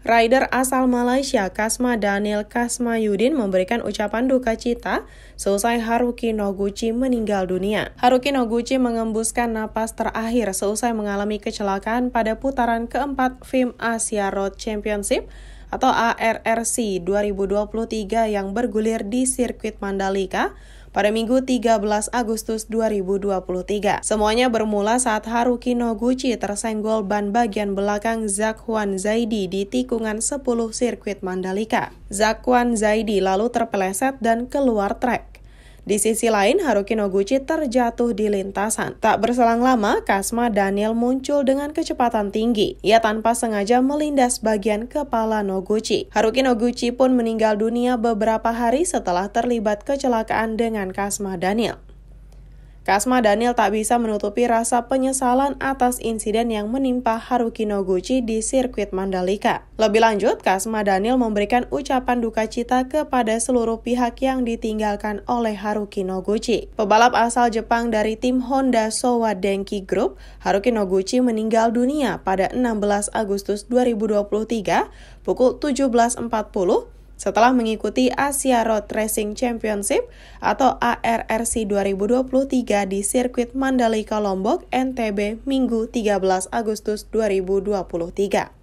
Rider asal Malaysia Kasma Daniel Kasma Yudin memberikan ucapan duka cita seusai Haruki Noguchi meninggal dunia. Haruki Noguchi mengembuskan napas terakhir seusai mengalami kecelakaan pada putaran keempat Film Asia Road Championship atau ARRC 2023 yang bergulir di sirkuit Mandalika, pada Minggu 13 Agustus 2023. Semuanya bermula saat Haruki Noguchi tersenggol ban bagian belakang Zakwan Zaidi di tikungan 10 sirkuit Mandalika. Zakwan Zaidi lalu terpeleset dan keluar trek. Di sisi lain, Haruki Noguchi terjatuh di lintasan. Tak berselang lama, Kasma Daniel muncul dengan kecepatan tinggi. Ia tanpa sengaja melindas bagian kepala Noguchi. Haruki Noguchi pun meninggal dunia beberapa hari setelah terlibat kecelakaan dengan Kasma Daniel. Kasma Daniel tak bisa menutupi rasa penyesalan atas insiden yang menimpa Haruki Noguchi di sirkuit Mandalika. Lebih lanjut, Kasma Daniel memberikan ucapan duka cita kepada seluruh pihak yang ditinggalkan oleh Haruki Noguchi. Pebalap asal Jepang dari tim Honda Sowa Denki Group, Haruki Noguchi meninggal dunia pada 16 Agustus 2023 pukul 17.40 setelah mengikuti Asia Road Racing Championship atau ARRC 2023 di sirkuit Mandalika Lombok, NTB, Minggu 13 Agustus 2023.